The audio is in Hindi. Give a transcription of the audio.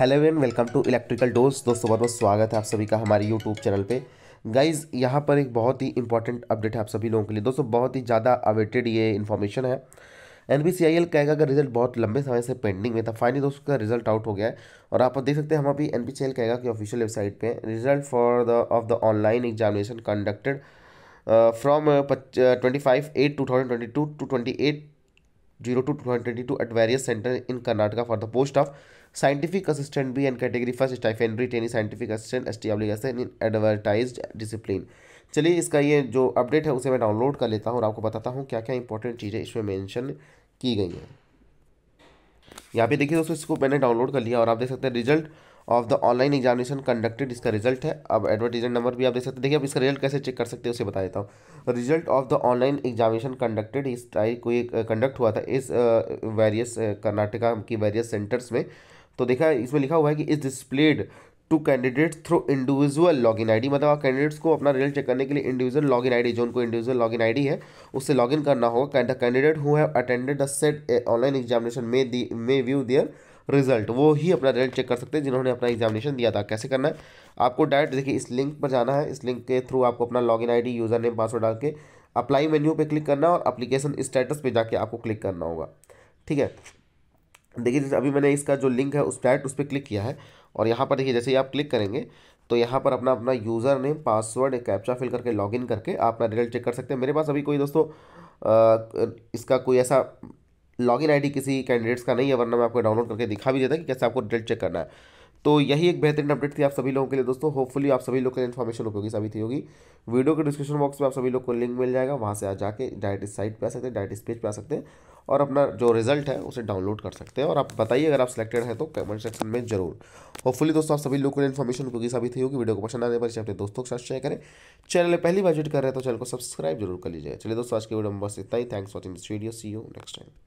hello everyone welcome to electrical dose दोस्तों बहुत बहुत स्वागत है आप सभी का हमारे यूट्यूब चैनल पे गाइस यहाँ पर एक बहुत ही इंपॉर्टेंट अपडेट है आप सभी लोगों के लिए दोस्तों बहुत ही ज़्यादा अवेटेड ये इन्फॉर्मेशन है N B C I L Kaiga का रिजल्ट बहुत लंबे समय से पेंडिंग में था फाइनली दोस्तों का रिजल्ट आउट हो गया है और आप देख सकते हैं हम अभी N B C L Kaiga की ऑफिशियल वेबसाइट पर result for the of the online examination conducted from twenty five eight two thousand twenty two to twenty eight zero two to twenty two at various centre in Karnataka for the post of scientific assistant b and category first stipendary trainee scientific assistant established in advertise discipline चलिए इसका ये जो अपडेट है उसे मैं डाउनलोड कर लेता हूँ और आपको बताता हूँ क्या क्या इंपॉर्टेंट चीज़ें इसमें मैंशन की गई हैं यहाँ पे देखिए दोस्तों इसको मैंने डाउनलोड कर लिया और आप देख सकते हैं result of the online examination conducted इसका रिजल्ट है अब एडवर्टीजमेंट नंबर भी आप देख सकते हैं देखिए आप इसका रिजल्ट कैसे चेक कर सकते हैं उसे बता देता हूँ result of the online examination conducted इस टाइप कोई कंडक्ट हुआ था इस वेरियस कर्नाटका की वेरियस सेंटर्स में तो देखा इसमें लिखा हुआ है कि is displayed to candidate through individual login ID मतलब आप कैंडिडेट्स को अपना रिजल्ट चेक करने के लिए इंडिविजुअल लॉगिन आईडी जो उनको इंडिविजुअल लॉगिन आईडी है उससे इन करना होगा candidate who have attended the set online examination may the may view their result वो ही अपना रिजल्ट चेक कर सकते हैं जिन्होंने अपना एग्जामिनेशन दिया था कैसे करना है आपको डायरेक्ट देखिए इस लिंक पर जाना है इस लिंक के थ्रू आपको अपना login ID user name password डाल के अप्लाई मेन्यू पर क्लिक करना और अप्लीकेशन स्टेटस पर जाके आपको क्लिक करना होगा ठीक है देखिए जैसे अभी मैंने इसका जो लिंक है उस डायरेक्ट उस पर क्लिक किया है और यहाँ पर देखिए जैसे ही आप क्लिक करेंगे तो यहाँ पर अपना अपना user name password captcha fill करके लॉगिन करके आप अपना रिजल्ट चेक कर सकते हैं मेरे पास अभी कोई दोस्तों आ, इसका कोई ऐसा लॉगिन आईडी किसी कैंडिडेट्स का नहीं है वरना मैं आपको डाउनलोड करके दिखा भी देता कि कैसे आपको डेट चेक करना है तो यही एक बेहतरीन अपडेट थी आप सभी लोगों के लिए दोस्तों होपफुली आप सभी लोग के लिए इन्फॉर्मेशन उपयोगी साबित होगी वीडियो के डिस्क्रिप्शन बॉक्स में आप सभी लोग को लिंक मिल जाएगा वहाँ से आ जाके डायरेक्ट इस साइट पर आ सकते हैं डायरेक्ट इस पेज पर आ सकते हैं और अपना जो रिजल्ट है उसे डाउनलोड कर सकते हैं और आप बताइए अगर आप सिलेक्टेड हैं तो कमेंट सेक्शन में जरूर होपफुली दोस्तों आप सभी लोगों को इन्फॉर्मेशन उपयोगी साबित होगी वीडियो को पसंद आने पर अपने दोस्तों के साथ शेयर करें चैनल पहली बार विजिट कर रहे हैं तो चैनल को सब्सक्राइब जरूर कर लीजिए चलिए दोस्तों आज के वीडियो में बस इतना ही thanks watching this video see you next time